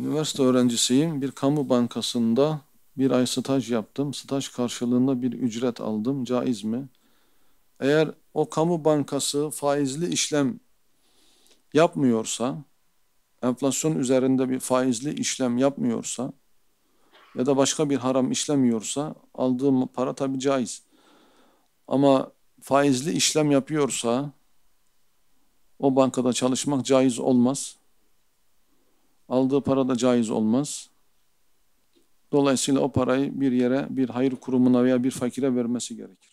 Üniversite öğrencisiyim. Bir kamu bankasında bir ay staj yaptım. Staj karşılığında bir ücret aldım. Caiz mi? Eğer o kamu bankası faizli işlem yapmıyorsa, enflasyon üzerinde bir faizli işlem yapmıyorsa ya da başka bir haram işlemiyorsa aldığım para tabi caiz. Ama faizli işlem yapıyorsa o bankada çalışmak caiz olmaz. Aldığı para da caiz olmaz. Dolayısıyla o parayı bir yere, bir hayır kurumuna veya bir fakire vermesi gerekir.